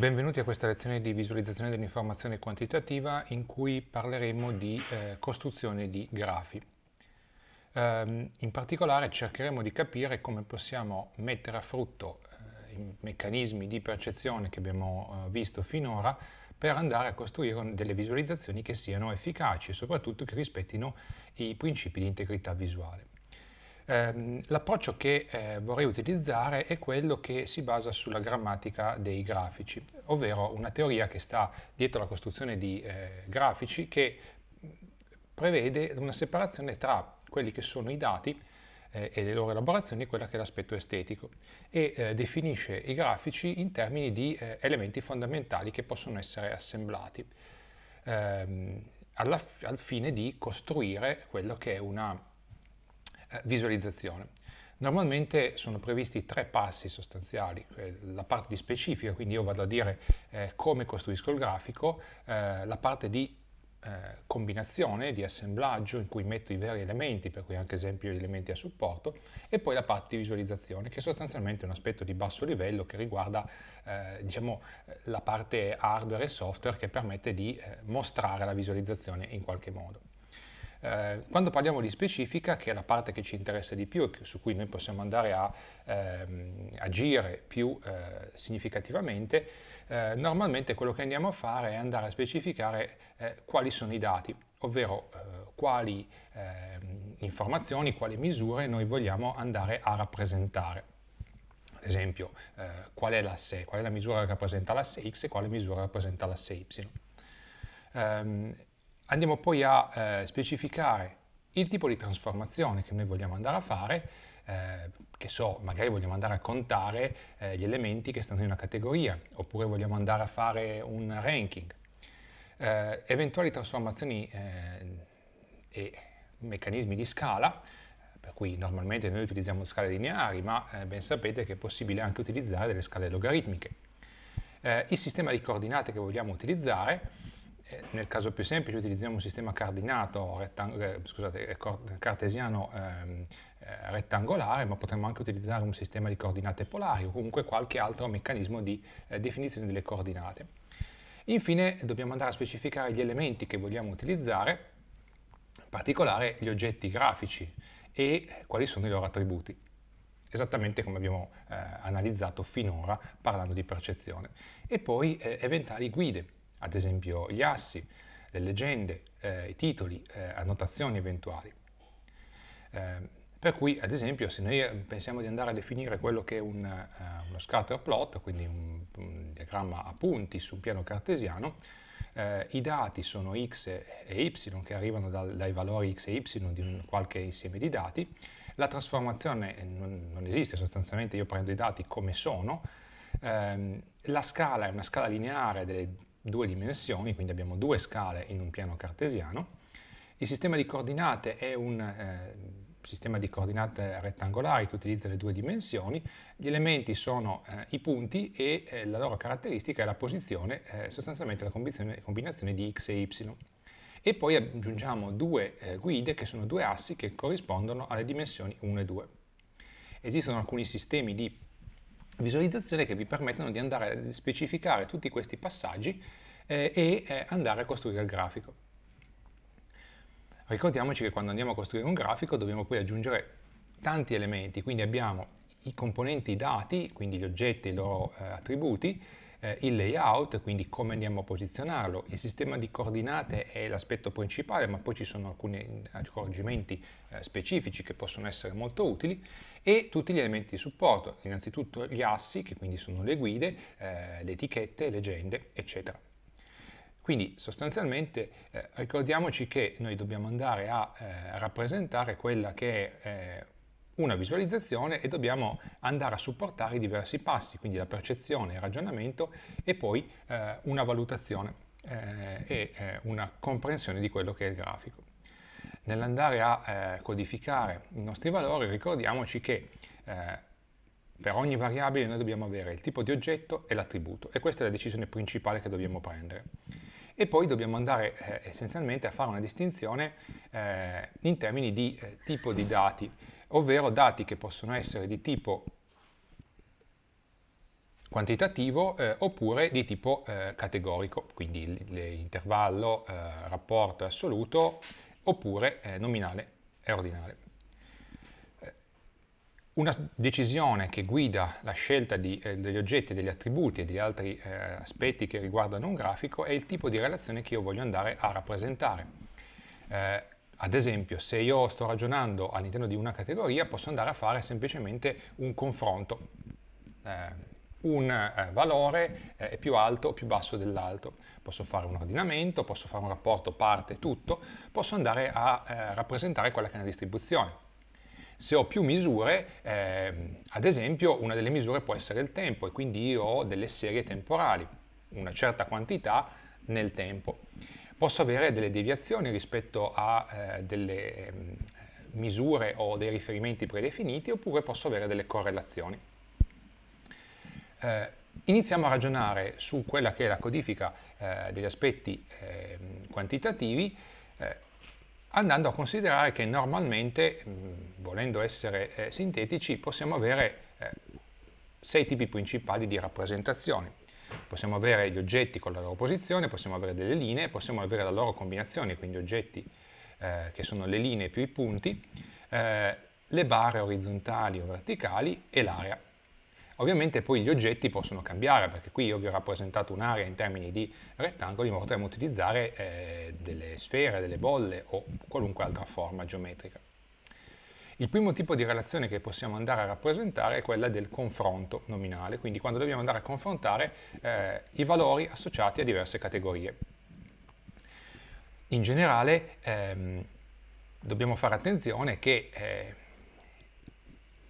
Benvenuti a questa lezione di visualizzazione dell'informazione quantitativa in cui parleremo di eh, costruzione di grafi. Ehm, in particolare cercheremo di capire come possiamo mettere a frutto eh, i meccanismi di percezione che abbiamo eh, visto finora per andare a costruire delle visualizzazioni che siano efficaci e soprattutto che rispettino i principi di integrità visuale. Ehm, l'approccio che eh, vorrei utilizzare è quello che si basa sulla grammatica dei grafici, ovvero una teoria che sta dietro la costruzione di eh, grafici che mm, prevede una separazione tra quelli che sono i dati eh, e le loro elaborazioni e quella che è l'aspetto estetico e eh, definisce i grafici in termini di eh, elementi fondamentali che possono essere assemblati ehm, alla, al fine di costruire quello che è una eh, visualizzazione. Normalmente sono previsti tre passi sostanziali, eh, la parte di specifica, quindi io vado a dire eh, come costruisco il grafico, eh, la parte di eh, combinazione, di assemblaggio in cui metto i veri elementi, per cui anche esempio gli elementi a supporto, e poi la parte di visualizzazione, che sostanzialmente è un aspetto di basso livello che riguarda eh, diciamo, la parte hardware e software che permette di mostrare la visualizzazione in qualche modo. Eh, quando parliamo di specifica, che è la parte che ci interessa di più e su cui noi possiamo andare a ehm, agire più eh, significativamente, eh, normalmente quello che andiamo a fare è andare a specificare eh, quali sono i dati, ovvero eh, quali ehm, informazioni, quali misure noi vogliamo andare a rappresentare ad esempio eh, qual, è l'asse, qual è la misura che rappresenta l'asse x e quale misura rappresenta l'asse y. Um, Andiamo poi a eh, specificare il tipo di trasformazione che noi vogliamo andare a fare, eh, che so, magari vogliamo andare a contare eh, gli elementi che stanno in una categoria, oppure vogliamo andare a fare un ranking. Eh, eventuali trasformazioni eh, e meccanismi di scala, per cui normalmente noi utilizziamo scale lineari, ma eh, ben sapete che è possibile anche utilizzare delle scale logaritmiche. il sistema di coordinate che vogliamo utilizzare, eh, nel caso più semplice utilizziamo un sistema cardinato, eh, scusate, eh, cartesiano ehm, eh, rettangolare, ma potremmo anche utilizzare un sistema di coordinate polari o comunque qualche altro meccanismo di eh, definizione delle coordinate. Infine dobbiamo andare a specificare gli elementi che vogliamo utilizzare, in particolare gli oggetti grafici e quali sono i loro attributi esattamente come abbiamo eh, analizzato finora parlando di percezione. E poi eh, eventuali guide, ad esempio gli assi, le leggende, eh, i titoli, eh, annotazioni eventuali. Eh, per cui, ad esempio, se noi eh, pensiamo di andare a definire quello che è un, eh, uno scatter plot, quindi un, un, diagramma a punti su un piano cartesiano, eh, i dati sono x e y che arrivano dal, dai valori x e y di un qualche insieme di dati, la trasformazione non, non esiste, sostanzialmente io prendo i dati come sono, ehm, la scala è una scala lineare delle due dimensioni, quindi abbiamo due scale in un piano cartesiano. Il sistema di coordinate è un eh, sistema di coordinate rettangolari che utilizza le due dimensioni, gli elementi sono eh, i punti e eh, la loro caratteristica è la posizione, eh, sostanzialmente la combinazione, combinazione, di x e y. E poi aggiungiamo due eh, guide che sono due assi che corrispondono alle dimensioni 1 e 2. Esistono alcuni sistemi di visualizzazioni che vi permettono di andare a specificare tutti questi passaggi eh, e eh, andare a costruire il grafico. Ricordiamoci che quando andiamo a costruire un grafico dobbiamo poi aggiungere tanti elementi, quindi abbiamo i componenti dati, quindi gli oggetti e i loro eh, attributi, eh, il layout, quindi come andiamo a posizionarlo. Il sistema di coordinate è l'aspetto principale, ma poi ci sono alcuni eh, accorgimenti eh, specifici che possono essere molto utili e tutti gli elementi di supporto, innanzitutto gli assi, che quindi sono le guide, eh, le etichette, leggende, eccetera. Quindi sostanzialmente eh, ricordiamoci che noi dobbiamo andare a eh, rappresentare quella che è eh, una visualizzazione e dobbiamo andare a supportare i diversi passi, quindi la percezione, il ragionamento e poi eh, una valutazione eh, e eh, una comprensione di quello che è il grafico. Nell'andare a eh, codificare i nostri valori ricordiamoci che eh, per ogni variabile noi dobbiamo avere il tipo di oggetto e l'attributo e questa è la decisione principale che dobbiamo prendere. E poi dobbiamo andare eh, essenzialmente a fare una distinzione eh, in termini di eh, tipo di dati ovvero dati che possono essere di tipo quantitativo eh, oppure di tipo eh, categorico, quindi l'intervallo, eh, rapporto assoluto, oppure eh, nominale e ordinale. Eh, una decisione che guida la scelta di, eh, degli oggetti, degli attributi e degli altri aspetti che riguardano un grafico è il tipo di relazione che io voglio andare a rappresentare. Ad esempio, se io sto ragionando all'interno di una categoria, posso andare a fare semplicemente un confronto. Eh, un eh, valore eh, è più alto o più basso dell'altro. Posso fare un ordinamento, posso fare un rapporto parte-tutto, posso andare a eh, rappresentare quella che è una distribuzione. Se ho più misure, ehm, ad esempio, una delle misure può essere il tempo e quindi io ho delle serie temporali, una certa quantità nel tempo posso avere delle deviazioni rispetto a eh, delle mh, ehm, misure o dei riferimenti predefiniti oppure posso avere delle correlazioni. Eh, iniziamo a ragionare su quella che è la codifica eh, degli aspetti ehm, quantitativi eh, andando a considerare che normalmente, mh, mm, volendo essere eh, sintetici, possiamo avere eh, sei tipi principali di rappresentazioni. Possiamo avere gli oggetti con la loro posizione, possiamo avere delle linee, possiamo avere la loro combinazione, quindi oggetti eh, che sono le linee più i punti, eh, le barre orizzontali o verticali e l'area. Ovviamente poi gli oggetti possono cambiare, perché qui io vi ho rappresentato un'area in termini di rettangoli, ma potremmo utilizzare eh, delle sfere, delle bolle o qualunque altra forma geometrica. Il primo tipo di relazione che possiamo andare a rappresentare è quella del confronto nominale, quindi quando dobbiamo andare a confrontare eh, i valori associati a diverse categorie. In generale ehm, dobbiamo fare attenzione che eh,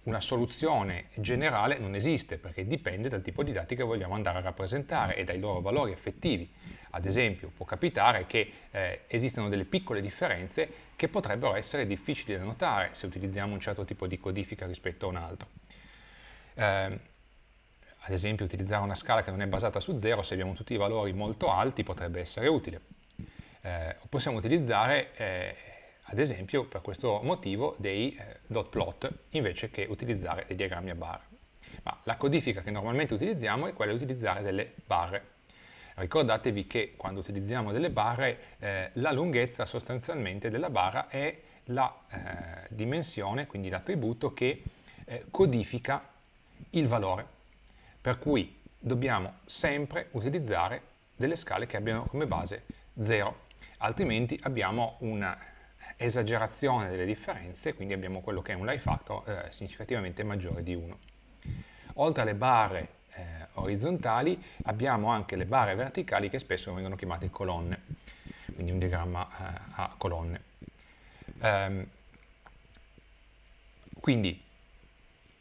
una soluzione generale non esiste perché dipende dal tipo di dati che vogliamo andare a rappresentare e dai loro valori effettivi. Ad esempio può capitare che eh, esistano delle piccole differenze che potrebbero essere difficili da notare se utilizziamo un certo tipo di codifica rispetto a un altro. Eh, ad esempio utilizzare una scala che non è basata su 0 se abbiamo tutti i valori molto alti potrebbe essere utile. Eh, possiamo utilizzare eh, ad esempio per questo motivo dei eh, dot plot invece che utilizzare dei diagrammi a barre. Ma la codifica che normalmente utilizziamo è quella di utilizzare delle barre. Ricordatevi che quando utilizziamo delle barre eh, la lunghezza sostanzialmente della barra è la eh, dimensione, quindi l'attributo che eh, codifica il valore. Per cui dobbiamo sempre utilizzare delle scale che abbiano come base 0, altrimenti abbiamo una esagerazione delle differenze quindi abbiamo quello che è un life factor eh, significativamente maggiore di 1. Oltre alle barre eh, orizzontali abbiamo anche le barre verticali che spesso vengono chiamate colonne, quindi un diagramma eh, a colonne. Um, quindi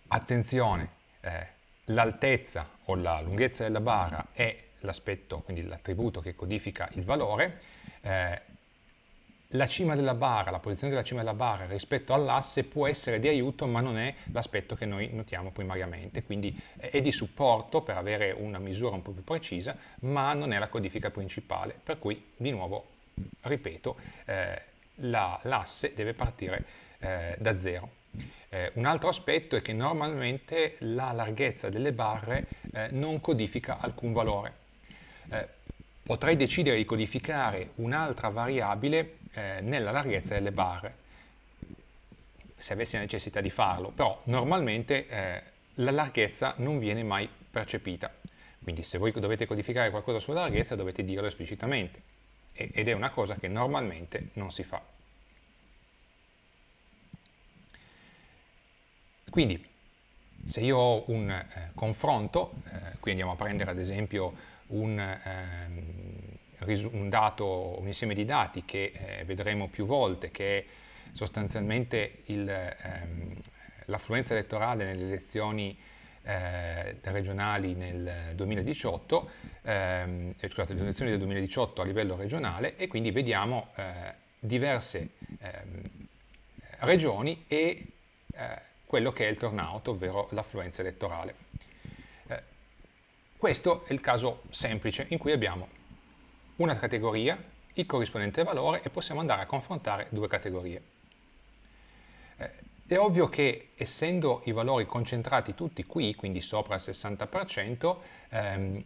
attenzione, eh, l'altezza o la lunghezza della barra è l'aspetto, quindi l'attributo che codifica il valore, eh, la cima della bara, la posizione della cima della barra rispetto all'asse può essere di aiuto ma non è l'aspetto che noi notiamo primariamente, quindi è di supporto per avere una misura un po' più precisa ma non è la codifica principale, per cui di nuovo, ripeto, eh, l'asse la, deve partire eh, da zero. Eh, un altro aspetto è che normalmente la larghezza delle barre eh, non codifica alcun valore eh, potrei decidere di codificare un'altra variabile eh, nella larghezza delle barre, se avessi la necessità di farlo, però normalmente eh, la larghezza non viene mai percepita, quindi se voi dovete codificare qualcosa sulla larghezza dovete dirlo esplicitamente, ed è una cosa che normalmente non si fa. Quindi, se io ho un eh, confronto, eh, qui andiamo a prendere ad esempio un, ehm, un, dato, un insieme di dati che eh, vedremo più volte, che è sostanzialmente ehm, l'affluenza ehm, elettorale nelle elezioni eh, regionali nel 2018, ehm, eh, scusate, le elezioni del 2018 a livello regionale e quindi vediamo eh, diverse ehm, regioni e eh, quello che è il turnout, ovvero l'affluenza elettorale. Questo è il caso semplice in cui abbiamo una categoria, il corrispondente valore e possiamo andare a confrontare due categorie. Eh, è ovvio che essendo i valori concentrati tutti qui, quindi sopra il 60%, ehm,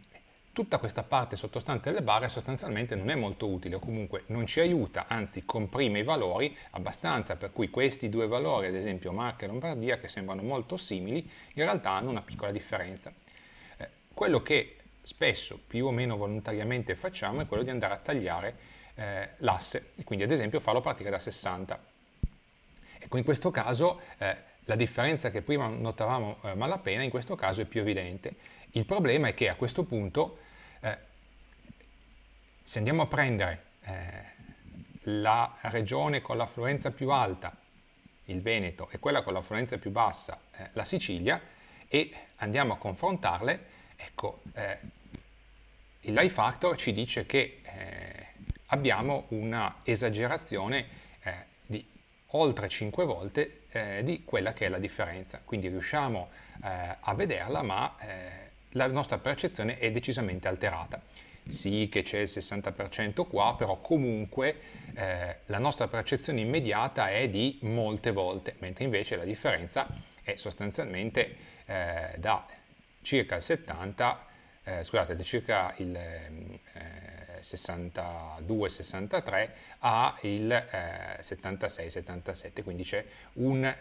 tutta questa parte sottostante alle barre sostanzialmente non è molto utile o comunque non ci aiuta, anzi comprime i valori abbastanza, per cui questi due valori, ad esempio Marche e Lombardia, che sembrano molto simili, in realtà hanno una piccola differenza. Quello che spesso più o meno volontariamente facciamo è quello di andare a tagliare eh, l'asse, e quindi ad esempio farlo partire da 60. Ecco, in questo caso eh, la differenza che prima notavamo eh, malapena in questo caso è più evidente. Il problema è che a questo punto eh, se andiamo a prendere eh, la regione con l'affluenza più alta, il Veneto, e quella con l'affluenza più bassa, eh, la Sicilia, e andiamo a confrontarle, Ecco, eh, il life factor ci dice che eh, abbiamo una esagerazione eh, di oltre 5 volte eh, di quella che è la differenza, quindi riusciamo eh, a vederla ma la nostra percezione è decisamente alterata sì che c'è il 60% qua, però comunque eh, la nostra percezione immediata è di molte volte, mentre invece la differenza è sostanzialmente eh, da circa il 70, eh, scusate, circa il eh, 62-63 a il eh, 76-77, quindi c'è un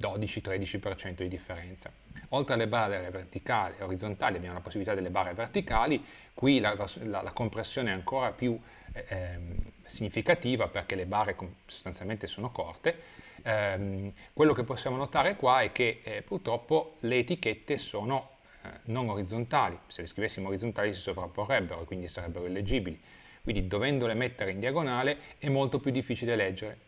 12-13% eh, di differenza. Oltre alle barre verticali e orizzontali abbiamo la possibilità delle barre verticali, qui la, la, la compressione è ancora più eh, ehm, significativa perché le barre sostanzialmente sono corte, ehm, quello che possiamo notare qua è che eh, purtroppo le etichette sono eh, non orizzontali, se le scrivessimo orizzontali si sovrapporrebbero e quindi sarebbero illeggibili, quindi dovendole mettere in diagonale è molto più difficile leggere.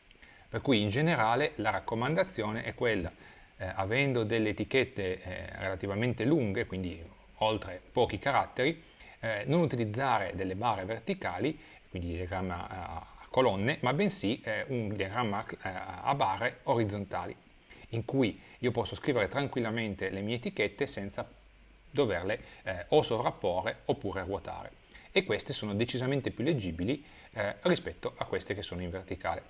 Per cui in generale la raccomandazione è quella, eh, avendo delle etichette eh, relativamente lunghe, quindi oltre pochi caratteri, eh, non utilizzare delle barre verticali, quindi diagramma colonne, ma bensì eh, un diagramma eh, a barre orizzontali, in cui io posso scrivere tranquillamente le mie etichette senza doverle eh, o sovrapporre oppure ruotare. E queste sono decisamente più leggibili eh, rispetto a queste che sono in verticale.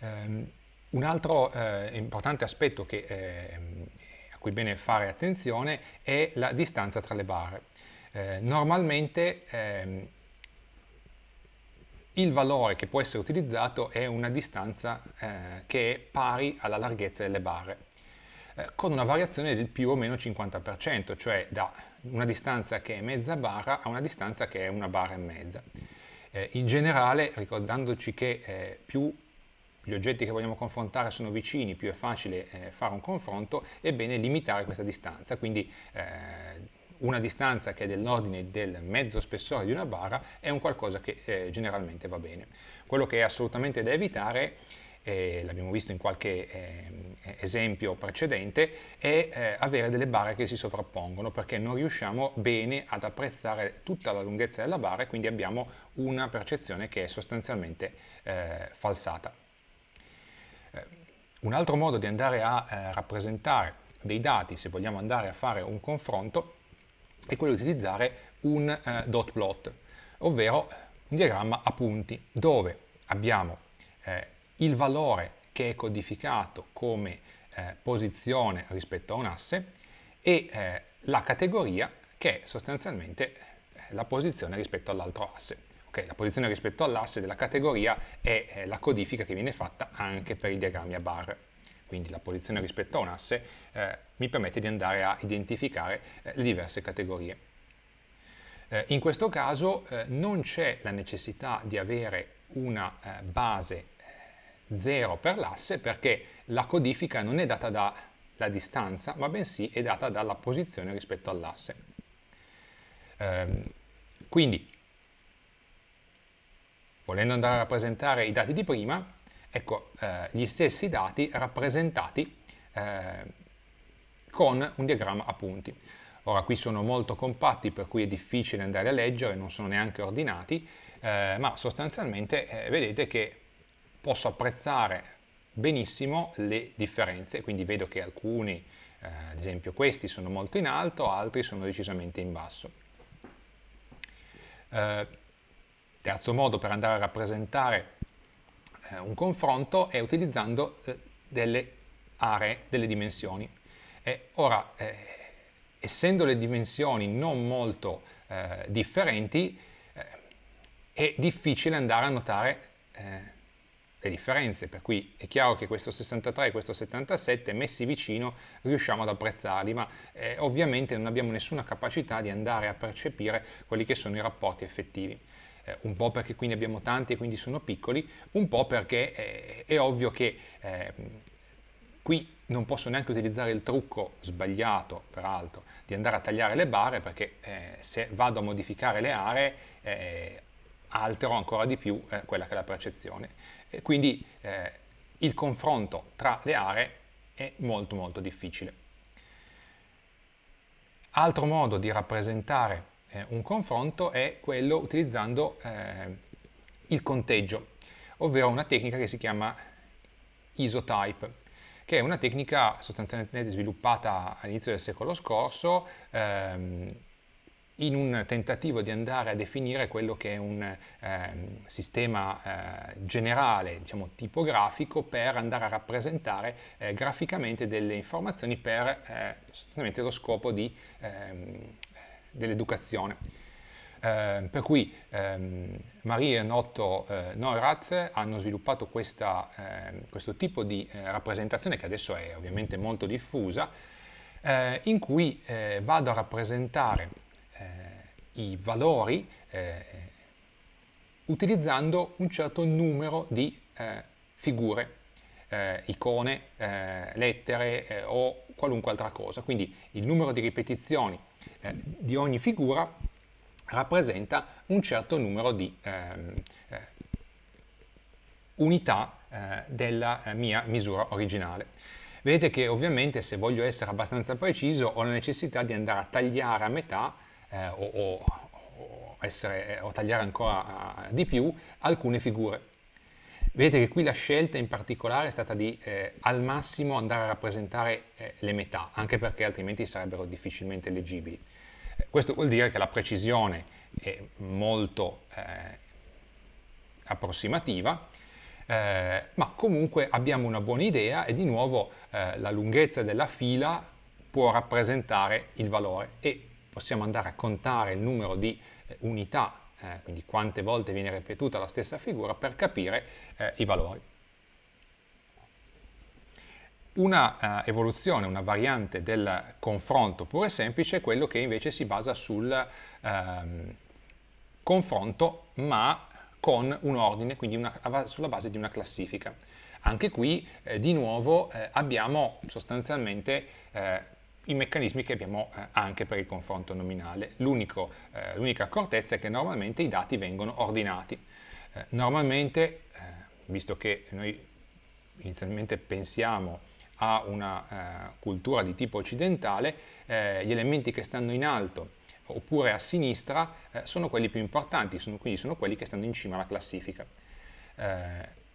Um, un altro eh, importante aspetto che, ehm, a cui è bene fare attenzione è la distanza tra le barre. Eh, normalmente ehm, il valore che può essere utilizzato è una distanza eh, che è pari alla larghezza delle barre, eh, con una variazione del più o meno 50%, cioè da una distanza che è mezza barra a una distanza che è una barra e mezza. Eh, in generale, ricordandoci che eh, più gli oggetti che vogliamo confrontare sono vicini, più è facile eh, fare un confronto, è bene limitare questa distanza, quindi eh, una distanza che è dell'ordine del mezzo spessore di una bara è un qualcosa che eh, generalmente va bene. Quello che è assolutamente da evitare, eh, l'abbiamo visto in qualche eh, esempio precedente, è eh, avere delle barre che si sovrappongono perché non riusciamo bene ad apprezzare tutta la lunghezza della barra e quindi abbiamo una percezione che è sostanzialmente eh, falsata. Eh, un altro modo di andare a rappresentare dei dati, se vogliamo andare a fare un confronto, è quello di utilizzare un eh, dot plot, ovvero un diagramma a punti dove abbiamo eh, il valore che è codificato come eh, posizione rispetto a un asse e eh, la categoria che è sostanzialmente eh, la posizione rispetto all'altro asse. Okay, la posizione rispetto all'asse della categoria è eh, la codifica che viene fatta anche per i diagrammi a barre quindi la posizione rispetto a un asse, eh, mi permette di andare a identificare eh, le diverse categorie. Eh, in questo caso eh, non c'è la necessità di avere una eh, base 0 eh, per l'asse perché la codifica non è data dalla distanza, ma bensì è data dalla posizione rispetto all'asse. Ehm, quindi, volendo andare a rappresentare i dati di prima, Ecco, eh, gli stessi dati rappresentati eh, con un diagramma a punti. Ora qui sono molto compatti per cui è difficile andare a leggere, non sono neanche ordinati, eh, ma sostanzialmente eh, vedete che posso apprezzare benissimo le differenze, quindi vedo che alcuni, eh, ad esempio questi, sono molto in alto, altri sono decisamente in basso. Eh, terzo modo per andare a rappresentare eh, un confronto è utilizzando eh, delle aree, delle dimensioni. E ora, eh, essendo le dimensioni non molto eh, differenti, eh, è difficile andare a notare le differenze, per cui è chiaro che questo 63 e questo 77 messi vicino riusciamo ad apprezzarli, ma eh, ovviamente non abbiamo nessuna capacità di andare a percepire quelli che sono i rapporti effettivi eh, un po' perché qui ne abbiamo tanti e quindi sono piccoli, un po' perché eh, è ovvio che eh, qui non posso neanche utilizzare il trucco sbagliato, peraltro, di andare a tagliare le barre perché eh, se vado a modificare le aree eh, altero ancora di più eh, quella che è la percezione. E quindi il confronto tra le aree è molto molto difficile. Altro modo di rappresentare eh, un confronto è quello utilizzando eh, il conteggio, ovvero una tecnica che si chiama isotype, che è una tecnica sostanzialmente sviluppata all'inizio del secolo scorso ehm, in un tentativo di andare a definire quello che è un ehm, sistema eh, generale, diciamo tipografico, per andare a rappresentare eh, graficamente delle informazioni per eh, sostanzialmente lo scopo di ehm, dell'educazione. Eh, per cui ehm, Maria e Notto eh, Neurath hanno sviluppato questa, eh, questo tipo di eh, rappresentazione che adesso è ovviamente molto diffusa, eh, in cui eh, vado a rappresentare i valori utilizzando un certo numero di figure eh, icone, eh, lettere eh, o qualunque altra cosa. Quindi il numero di ripetizioni eh, di ogni figura rappresenta un certo numero di ehm, eh, unità eh, della eh, mia misura originale. Vedete che ovviamente se voglio essere abbastanza preciso ho la necessità di andare a tagliare a metà eh, o, o, essere, eh, o tagliare ancora di più alcune figure Vedete che qui la scelta in particolare è stata di eh, al massimo andare a rappresentare eh, le metà, anche perché altrimenti sarebbero difficilmente leggibili. Eh, questo vuol dire che la precisione è molto eh, approssimativa, eh, ma comunque abbiamo una buona idea e di nuovo la lunghezza della fila può rappresentare il valore e possiamo andare a contare il numero di unità eh, quindi quante volte viene ripetuta la stessa figura, per capire eh, i valori. Una eh, evoluzione, una variante del confronto pure semplice è quello che invece si basa sul ehm, confronto ma con un ordine, quindi una, sulla base di una classifica. Anche qui eh, di nuovo eh, abbiamo sostanzialmente eh, i meccanismi che abbiamo eh, anche per il confronto nominale. Eh, l'unica eh, accortezza è che normalmente i dati vengono ordinati. Eh, normalmente, eh, visto che noi inizialmente pensiamo a una eh, cultura di tipo occidentale, gli elementi che stanno in alto oppure a sinistra sono quelli più importanti, sono, quindi sono quelli che stanno in cima alla classifica.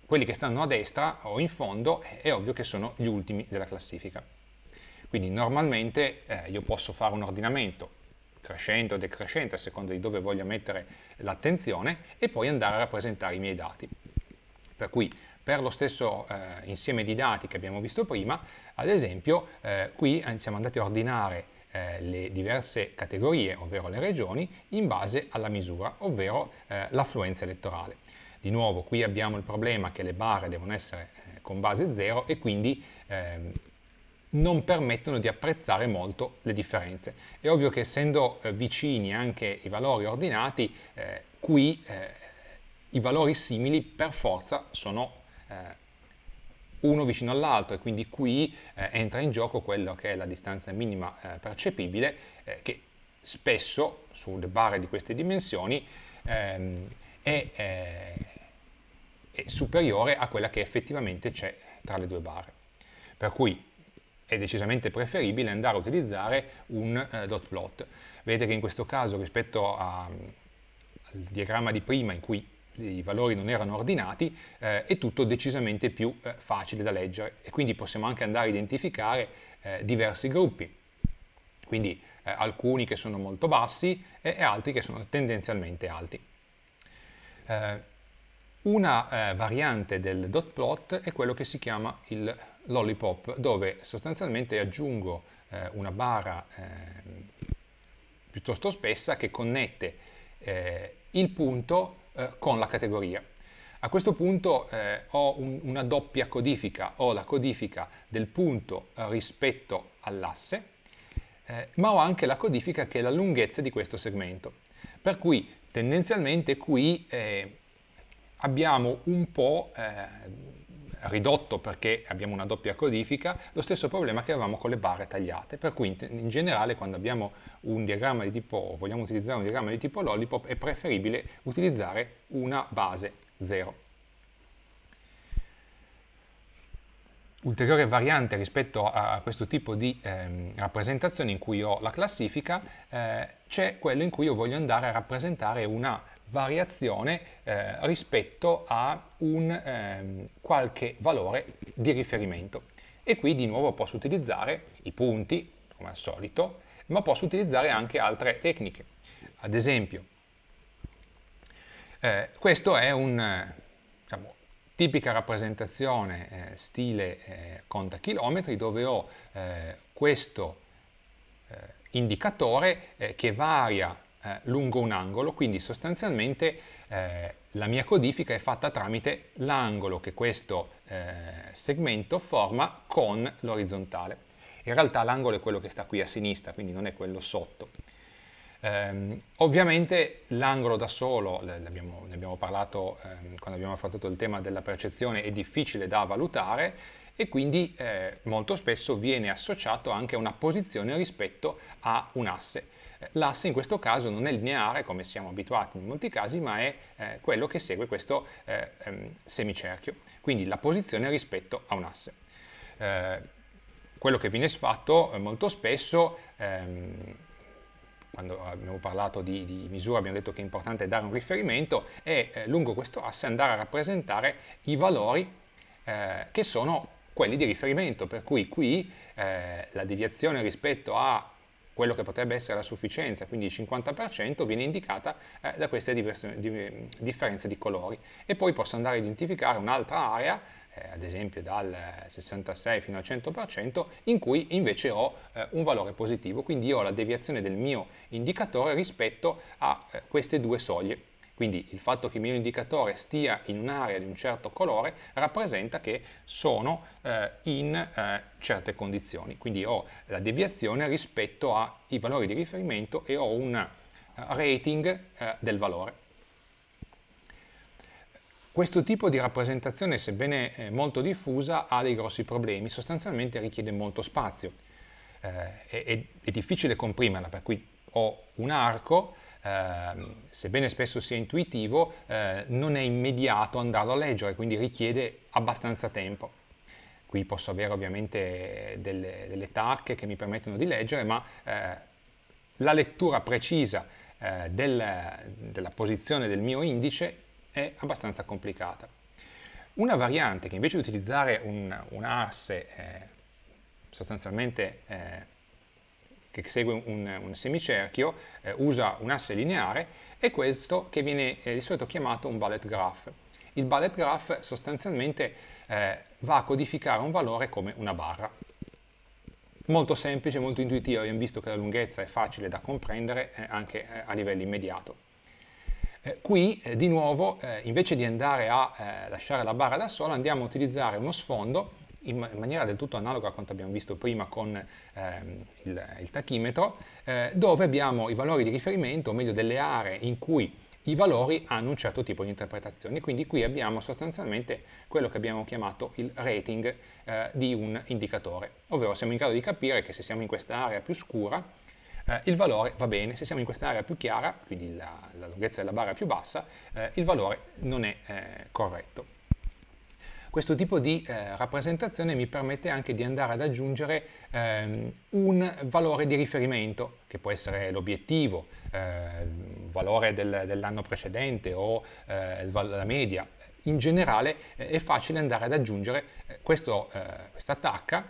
quelli che stanno a destra o in fondo è ovvio che sono gli ultimi della classifica. Quindi normalmente eh, io posso fare un ordinamento crescente o decrescente a seconda di dove voglio mettere l'attenzione e poi andare a rappresentare i miei dati. Per cui per lo stesso eh, insieme di dati che abbiamo visto prima, ad esempio eh, qui eh, siamo andati a ordinare eh, le diverse categorie, ovvero le regioni, in base alla misura, ovvero eh, l'affluenza elettorale. Di nuovo qui abbiamo il problema che le barre devono essere con base 0 e quindi ehm, non permettono di apprezzare molto le differenze. È ovvio che essendo eh, vicini anche i valori ordinati, eh, qui eh, i valori simili per forza sono eh, uno vicino all'altro e quindi qui eh, entra in gioco quello che è la distanza minima eh, percepibile che spesso sulle barre di queste dimensioni ehm, è, è, è superiore a quella che effettivamente c'è tra le due barre. Per cui è decisamente preferibile andare a utilizzare un eh, dot plot. Vedete che in questo caso rispetto a, al diagramma di prima in cui i valori non erano ordinati, eh, è tutto decisamente più eh, facile da leggere e quindi possiamo anche andare a identificare eh, diversi gruppi. Quindi eh, alcuni che sono molto bassi e, eh, e, altri che sono tendenzialmente alti. una variante del dot plot è quello che si chiama il Lollipop dove sostanzialmente aggiungo eh, una barra eh, piuttosto spessa che connette eh, il punto eh, con la categoria. A questo punto eh, ho un, una doppia codifica, ho la codifica del punto eh, rispetto all'asse, ma ho anche la codifica che è la lunghezza di questo segmento. Per cui tendenzialmente qui abbiamo un po' ridotto perché abbiamo una doppia codifica, lo stesso problema che avevamo con le barre tagliate, per cui in, generale quando abbiamo un diagramma di tipo vogliamo utilizzare un diagramma di tipo lollipop è preferibile utilizzare una base 0. ulteriore variante rispetto a questo tipo di ehm, rappresentazione in cui ho la classifica eh, c'è quello in cui io voglio andare a rappresentare una variazione eh, rispetto a un ehm, qualche valore di riferimento. E qui di nuovo posso utilizzare i punti, come al solito, ma posso utilizzare anche altre tecniche. Ad esempio, eh, questo è un diciamo, tipica rappresentazione eh, stile eh, conta chilometri dove ho eh, questo eh, indicatore eh, che varia eh, lungo un angolo, quindi sostanzialmente eh, la mia codifica è fatta tramite l'angolo che questo eh, segmento forma con l'orizzontale. In realtà l'angolo è quello che sta qui a sinistra, quindi non è quello sotto. Ehm, ovviamente l'angolo da solo, ne abbiamo, parlato ehm, quando abbiamo affrontato il tema della percezione, è difficile da valutare e quindi eh, molto spesso viene associato anche a una posizione rispetto a un asse. L'asse in questo caso non è lineare come siamo abituati in molti casi, ma è eh, quello che segue questo eh, ehm, semicerchio, quindi la posizione rispetto a un asse. Eh, quello che viene fatto eh, molto spesso, ehm, quando abbiamo parlato di, di, misura abbiamo detto che è importante dare un riferimento, è eh, lungo questo asse andare a rappresentare i valori eh, che sono quelli di riferimento, per cui qui la deviazione rispetto a quello che potrebbe essere la sufficienza, quindi il 50% viene indicata eh, da queste diverse, di, differenze di colori. E poi posso andare a identificare un'altra area, eh, ad esempio dal 66 fino al 100%, in cui invece ho eh, un valore positivo, quindi ho la deviazione del mio indicatore rispetto a eh, queste due soglie quindi il fatto che il mio indicatore stia in un'area di un certo colore rappresenta che sono eh, in eh, certe condizioni. Quindi ho la deviazione rispetto ai valori di riferimento e ho un eh, rating eh, del valore. Questo tipo di rappresentazione, sebbene eh, molto diffusa, ha dei grossi problemi, sostanzialmente richiede molto spazio. Eh, è, è, è difficile comprimerla, per cui ho un arco Ehm, sebbene spesso sia intuitivo, eh, non è immediato andarlo a leggere, quindi richiede abbastanza tempo. Qui posso avere ovviamente delle, delle tacche che mi permettono di leggere, ma eh, la lettura precisa eh, del, della posizione del mio indice è abbastanza complicata. Una variante che invece di utilizzare un, un asse eh, sostanzialmente eh, che segue un, un semicerchio, eh, usa un asse lineare e questo che viene eh, di solito chiamato un bullet graph. Il bullet graph sostanzialmente eh, va a codificare un valore come una barra. Molto semplice, molto intuitivo, abbiamo visto che la lunghezza è facile da comprendere eh, anche eh, a livello immediato qui eh, di nuovo eh, invece di andare a eh, lasciare la barra da sola andiamo a utilizzare uno sfondo in, ma in, maniera del tutto analoga a quanto abbiamo visto prima con ehm, il, il, tachimetro, eh, dove abbiamo i valori di riferimento, o meglio delle aree in cui i valori hanno un certo tipo di interpretazione. Quindi qui abbiamo sostanzialmente quello che abbiamo chiamato il rating eh, di un indicatore, ovvero siamo in grado di capire che se siamo in quest'area più scura, eh, il valore va bene, se siamo in quest'area più chiara, quindi la, la, lunghezza della barra più bassa, eh, il valore non è eh, corretto. Questo tipo di eh, rappresentazione mi permette anche di andare ad aggiungere ehm, un valore di riferimento, che può essere l'obiettivo, eh, il valore del, dell'anno precedente o eh, la media. In generale eh, è facile andare ad aggiungere eh, questo, eh, questa tacca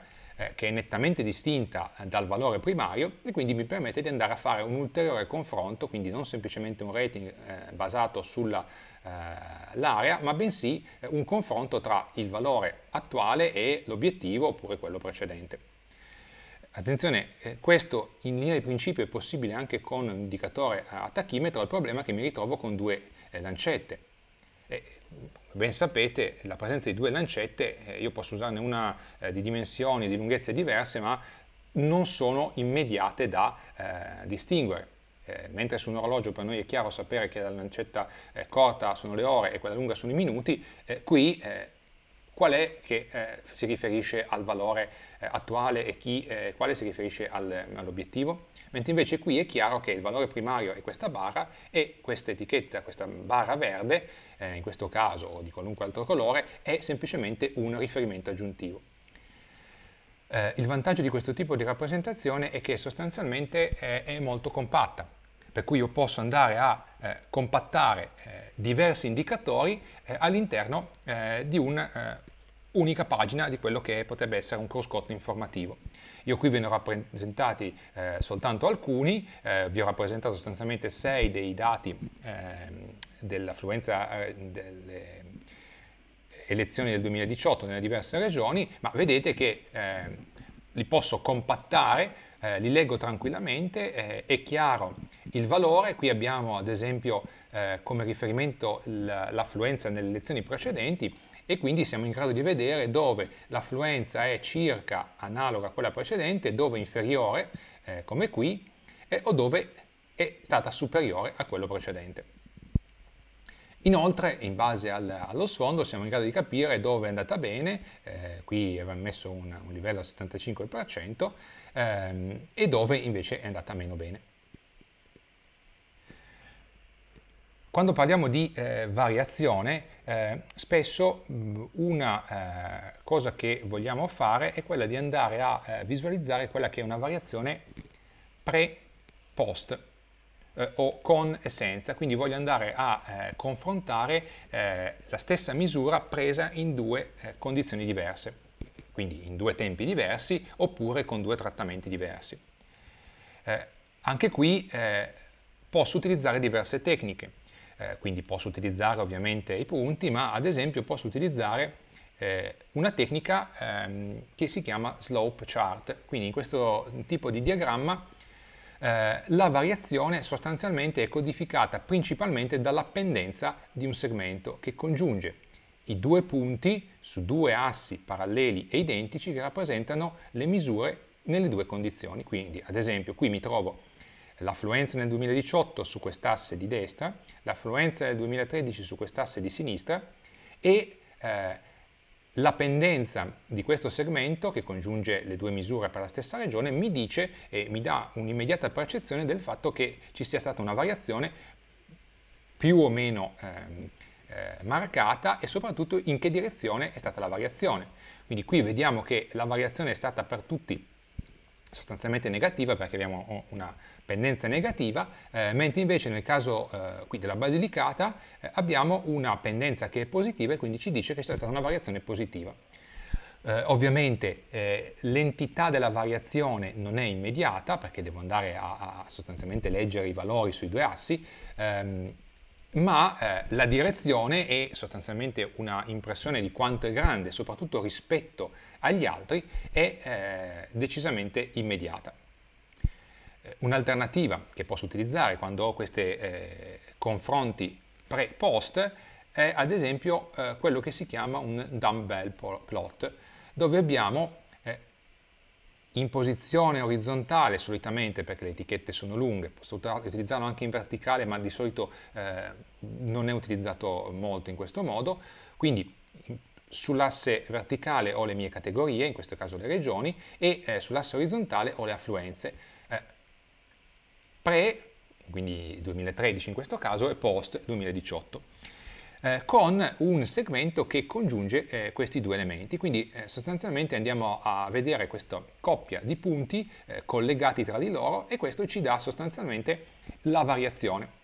che è nettamente distinta dal valore primario e quindi mi permette di andare a fare un ulteriore confronto, quindi non semplicemente un rating basato sulla eh, l'area, ma bensì eh, un confronto tra il valore attuale e l'obiettivo oppure quello precedente. Attenzione, eh, questo in linea di principio è possibile anche con un indicatore a tachimetro, il problema è che mi ritrovo con due lancette. E, ben sapete, la presenza di due lancette, io posso usarne una di dimensioni e di lunghezze diverse, ma non sono immediate da eh, distinguere eh, mentre su un orologio per noi è chiaro sapere che la lancetta eh, corta sono le ore e quella lunga sono i minuti, eh, qui eh, qual è che eh, si riferisce al valore attuale e chi, quale si riferisce al, all'obiettivo? Mentre invece qui è chiaro che il valore primario è questa barra e questa etichetta, questa barra verde, in questo caso o di qualunque altro colore, è semplicemente un riferimento aggiuntivo. Eh, il vantaggio di questo tipo di rappresentazione è che sostanzialmente è, è molto compatta, per cui io posso andare a eh, compattare eh, diversi indicatori eh, all'interno eh, di un'unica eh, pagina di quello che potrebbe essere un cruscotto informativo. Io qui ve ne ho rappresentati soltanto alcuni, vi ho rappresentato sostanzialmente sei dei dati ehm, dell'affluenza delle elezioni del 2018 nelle diverse regioni, ma vedete che eh, li posso compattare, eh, li leggo tranquillamente, eh, è chiaro il valore, qui abbiamo ad esempio eh, come riferimento l'affluenza nelle elezioni precedenti e quindi siamo in grado di vedere dove l'affluenza è circa analoga a quella precedente, dove inferiore, eh, come qui, eh, o dove è stata superiore a quello precedente. Inoltre, in base al, allo sfondo, siamo in grado di capire dove è andata bene, eh, qui avevamo messo un, un livello al 75%, ehm, e dove invece è andata meno bene. Quando parliamo di eh, variazione, eh, spesso mh, una eh, cosa che vogliamo fare è quella di andare a eh, visualizzare quella che è una variazione pre-post eh, o con e senza, quindi voglio andare a eh, confrontare eh, la stessa misura presa in due eh, condizioni diverse, quindi in due tempi diversi oppure con due trattamenti diversi. Eh, anche qui eh, posso utilizzare diverse tecniche, quindi posso utilizzare ovviamente i punti, ma ad esempio posso utilizzare una tecnica ehm, che si chiama slope chart, quindi in questo tipo di diagramma eh, la variazione sostanzialmente è codificata principalmente dall'appendenza di un segmento che congiunge i due punti su due assi paralleli e identici che rappresentano le misure nelle due condizioni. Quindi, ad esempio, qui mi trovo l'affluenza nel 2018 su quest'asse di destra, l'affluenza nel 2013 su quest'asse di sinistra e eh, la pendenza di questo segmento, che congiunge le due misure per la stessa regione, mi dice e mi dà un'immediata percezione del fatto che ci sia stata una variazione più o meno ehm, eh, marcata e soprattutto in che direzione è stata la variazione. Quindi qui vediamo che la variazione è stata per tutti sostanzialmente negativa perché abbiamo una pendenza negativa, eh, mentre invece nel caso eh, qui della Basilicata eh, abbiamo una pendenza che è positiva e quindi ci dice che c'è stata una variazione positiva. Eh, ovviamente eh, l'entità della variazione non è immediata perché devo andare a, a sostanzialmente leggere i valori sui due assi, ehm, ma eh, la direzione è sostanzialmente una impressione di quanto è grande, soprattutto rispetto agli altri è eh, decisamente immediata. Eh, un'alternativa che posso utilizzare quando ho questi eh, confronti pre-post è ad esempio eh, quello che si chiama un dumbbell plot, dove abbiamo eh, in posizione orizzontale solitamente perché le etichette sono lunghe, posso utilizzarlo anche in verticale ma di solito eh, non è utilizzato molto in questo modo, quindi sull'asse verticale ho le mie categorie, in questo caso le regioni, e eh, sull'asse orizzontale ho le affluenze. Eh, pre, quindi 2013 in questo caso, e post 2018, eh, con un segmento che congiunge eh, questi due elementi. Quindi eh, sostanzialmente andiamo a vedere questa coppia di punti eh, collegati tra di loro e questo ci dà sostanzialmente la variazione.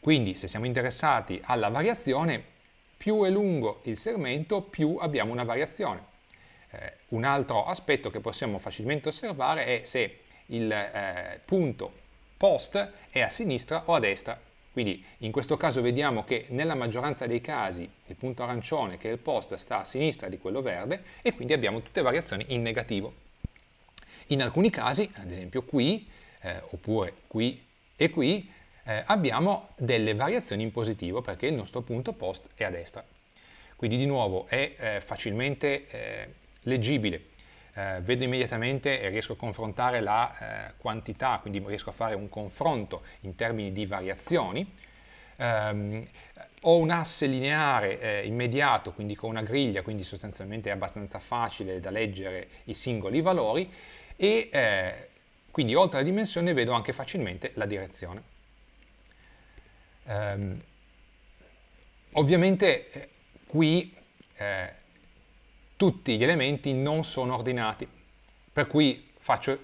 Quindi se siamo interessati alla variazione più è lungo il segmento, più abbiamo una variazione. Eh, un altro aspetto che possiamo facilmente osservare è se il eh, punto post è a sinistra o a destra. Quindi in questo caso vediamo che nella maggioranza dei casi il punto arancione che è il post sta a sinistra di quello verde e quindi abbiamo tutte variazioni in negativo. In alcuni casi, ad esempio qui, eh, oppure qui e qui, eh, abbiamo delle variazioni in positivo perché il nostro punto post è a destra. Quindi di nuovo è eh, facilmente eh, leggibile, eh, vedo immediatamente e riesco a confrontare la eh, quantità, quindi riesco a fare un confronto in termini di variazioni, Um, ho un asse lineare eh, immediato, quindi con una griglia, quindi sostanzialmente è abbastanza facile da leggere i singoli valori e eh, quindi oltre alla dimensione vedo anche facilmente la direzione. Ehm, ovviamente eh, qui eh, tutti gli elementi non sono ordinati, per cui faccio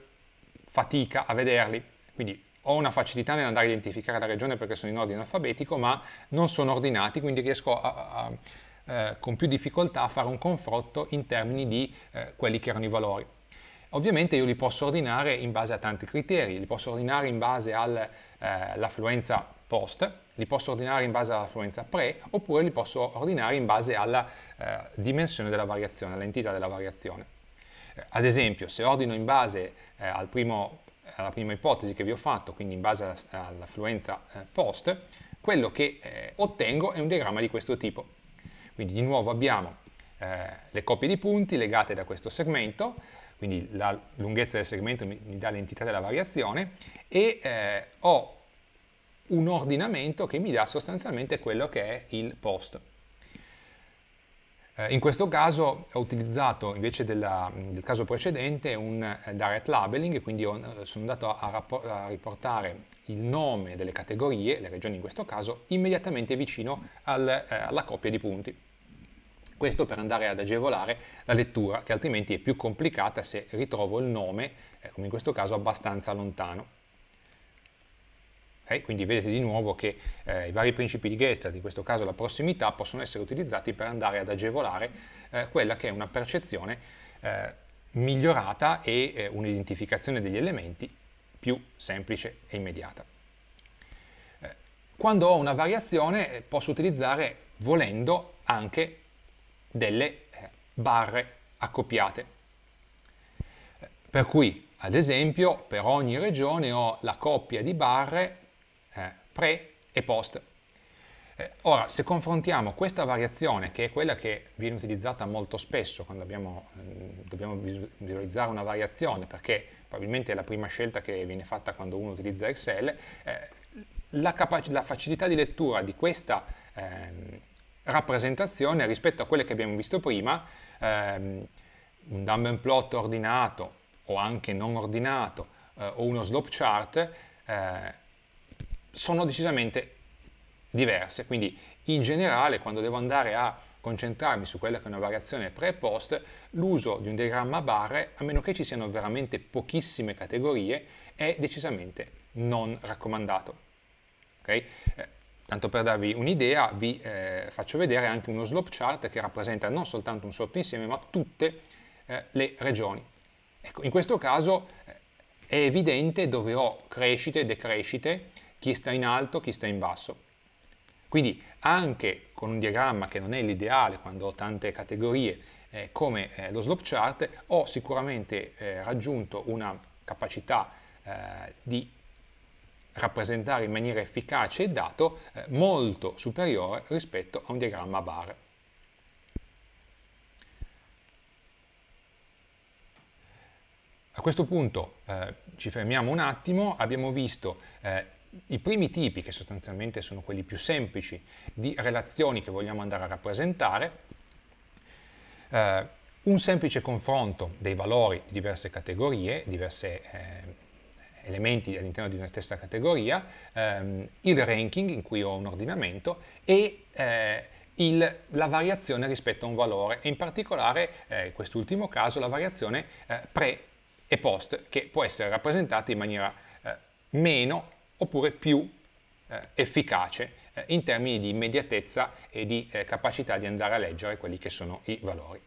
fatica a vederli, quindi ho una facilità nell'andare a identificare la regione perché sono in ordine alfabetico, ma non sono ordinati, quindi riesco a, a, a, eh, con più difficoltà a fare un confronto in termini di eh, quelli che erano i valori. Ovviamente io li posso ordinare in base a tanti criteri, li posso ordinare in base all'affluenza eh, post, li posso ordinare in base all'affluenza pre oppure li posso ordinare in base alla eh, dimensione della variazione, all'entità della variazione. Eh, ad esempio, se ordino in base eh, al primo, alla prima ipotesi che vi ho fatto, quindi in base all'affluenza eh, post, quello che eh, ottengo è un diagramma di questo tipo. Quindi di nuovo abbiamo eh, le coppie di punti legate da questo segmento, quindi la lunghezza del segmento mi, mi dà l'entità della variazione, e ho un ordinamento che mi dà sostanzialmente quello che è il post. Eh, in questo caso ho utilizzato invece della, del caso precedente un eh, direct labeling, quindi ho, eh, sono andato a, a, riportare il nome delle categorie, le regioni in questo caso, immediatamente vicino al, eh, alla coppia di punti. Questo per andare ad agevolare la lettura, che altrimenti è più complicata se ritrovo il nome, eh, come in questo caso, abbastanza lontano. Eh, quindi vedete di nuovo che eh, i vari principi di Gestalt, in questo caso la prossimità, possono essere utilizzati per andare ad agevolare eh, quella che è una percezione eh, migliorata e eh, un'identificazione degli elementi più semplice e immediata. Eh, quando ho una variazione posso utilizzare, volendo, anche delle barre accoppiate. Per cui, ad esempio, per ogni regione ho la coppia di barre eh, pre e post. Eh, ora, se confrontiamo questa variazione, che è quella che viene utilizzata molto spesso quando abbiamo, mm, dobbiamo visualizzare una variazione, perché probabilmente è la prima scelta che viene fatta quando uno utilizza Excel, eh, la, la, facilità di lettura di questa ehm, rappresentazione rispetto a quelle che abbiamo visto prima, ehm, un dumbbell plot ordinato o anche non ordinato eh, o uno slope chart, eh, sono decisamente diverse, quindi in generale quando devo andare a concentrarmi su quella che è una variazione pre e post, l'uso di un diagramma a barre, a meno che ci siano veramente pochissime categorie, è decisamente non raccomandato. Okay? Eh, tanto per darvi un'idea, vi eh, faccio vedere anche uno slope chart che rappresenta non soltanto un sottoinsieme, ma tutte eh, le regioni. Ecco, in questo caso eh, è evidente dove ho crescite e decrescite, chi sta in alto, chi sta in basso. Quindi anche con un diagramma che non è l'ideale quando ho tante categorie eh, come eh, lo slope chart, ho sicuramente eh, raggiunto una capacità eh, di rappresentare in maniera efficace il dato eh, molto superiore rispetto a un diagramma a bar. A questo punto eh, ci fermiamo un attimo, abbiamo visto eh, i primi tipi, che sostanzialmente sono quelli più semplici, di relazioni che vogliamo andare a rappresentare, eh, un semplice confronto dei valori di diverse categorie, diversi eh, elementi all'interno di una stessa categoria, ehm, il ranking in cui ho un ordinamento e eh, il, la variazione rispetto a un valore e in particolare eh, in quest'ultimo caso la variazione eh, pre e post che può essere rappresentata in maniera eh, meno oppure più eh, efficace eh, in termini di immediatezza e di eh, capacità di andare a leggere quelli che sono i valori.